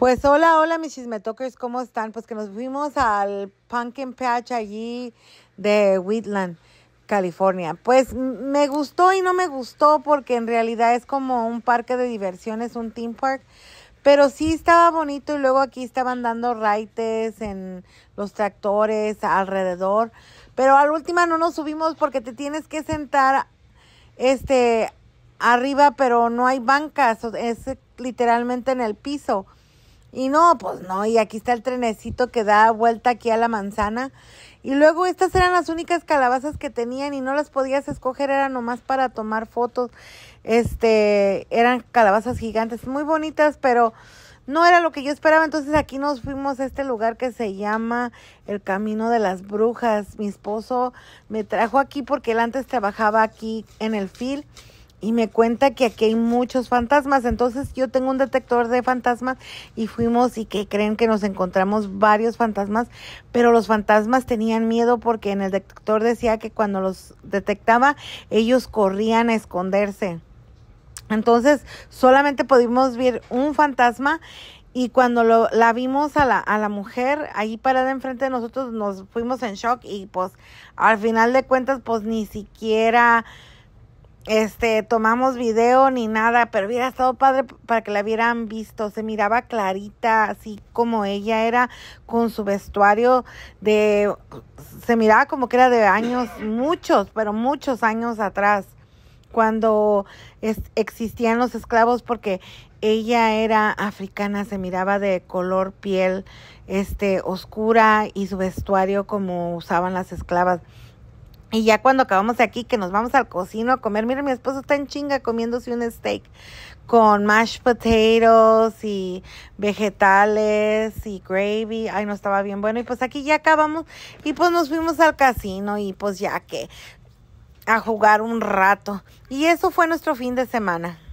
Pues hola, hola mis chismetokers, ¿cómo están? Pues que nos fuimos al Pumpkin Patch allí de Wheatland, California. Pues me gustó y no me gustó porque en realidad es como un parque de diversiones, un theme park. Pero sí estaba bonito y luego aquí estaban dando raites en los tractores alrededor. Pero a la última no nos subimos porque te tienes que sentar este arriba, pero no hay bancas, es literalmente en el piso. Y no, pues no, y aquí está el trenecito que da vuelta aquí a la manzana. Y luego estas eran las únicas calabazas que tenían y no las podías escoger, eran nomás para tomar fotos. Este, eran calabazas gigantes, muy bonitas, pero no era lo que yo esperaba. Entonces aquí nos fuimos a este lugar que se llama El Camino de las Brujas. Mi esposo me trajo aquí porque él antes trabajaba aquí en el field y me cuenta que aquí hay muchos fantasmas. Entonces yo tengo un detector de fantasmas y fuimos y que creen que nos encontramos varios fantasmas, pero los fantasmas tenían miedo porque en el detector decía que cuando los detectaba ellos corrían a esconderse. Entonces solamente pudimos ver un fantasma y cuando lo, la vimos a la, a la mujer ahí parada enfrente de nosotros nos fuimos en shock y pues al final de cuentas pues ni siquiera este, tomamos video ni nada, pero hubiera estado padre para que la hubieran visto. Se miraba clarita, así como ella era, con su vestuario de, se miraba como que era de años, muchos, pero muchos años atrás, cuando existían los esclavos, porque ella era africana, se miraba de color piel, este, oscura y su vestuario como usaban las esclavas y ya cuando acabamos de aquí, que nos vamos al cocino a comer, mira, mi esposo está en chinga comiéndose un steak con mashed potatoes y vegetales y gravy. Ay, no estaba bien bueno. Y pues aquí ya acabamos y pues nos fuimos al casino y pues ya que a jugar un rato. Y eso fue nuestro fin de semana.